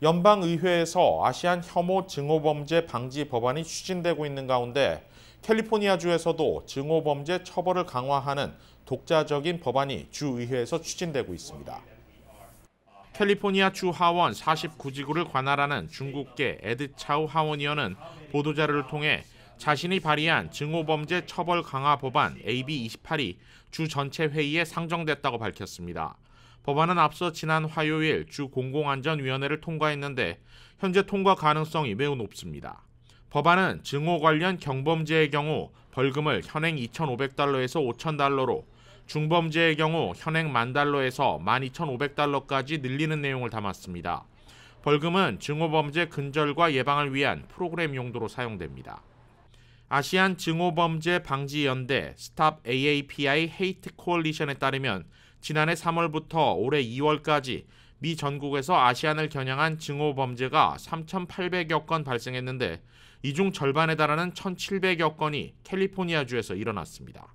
연방의회에서 아시안 혐오 증오범죄 방지 법안이 추진되고 있는 가운데 캘리포니아주에서도 증오범죄 처벌을 강화하는 독자적인 법안이 주의회에서 추진되고 있습니다. 캘리포니아 주 하원 49지구를 관할하는 중국계 에드차우 하원의원은 보도자료를 통해 자신이 발의한 증오범죄 처벌 강화 법안 AB28이 주 전체 회의에 상정됐다고 밝혔습니다. 법안은 앞서 지난 화요일 주 공공안전위원회를 통과했는데 현재 통과 가능성이 매우 높습니다. 법안은 증오 관련 경범죄의 경우 벌금을 현행 2,500달러에서 5,000달러로 중범죄의 경우 현행 1만달러에서 12,500달러까지 늘리는 내용을 담았습니다. 벌금은 증오범죄 근절과 예방을 위한 프로그램 용도로 사용됩니다. 아시안 증오범죄 방지 연대 스탑 AAPI 헤이트 코얼리션에 따르면 지난해 3월부터 올해 2월까지 미 전국에서 아시안을 겨냥한 증오 범죄가 3,800여 건 발생했는데 이 중 절반에 달하는 1,700여 건이 캘리포니아주에서 일어났습니다.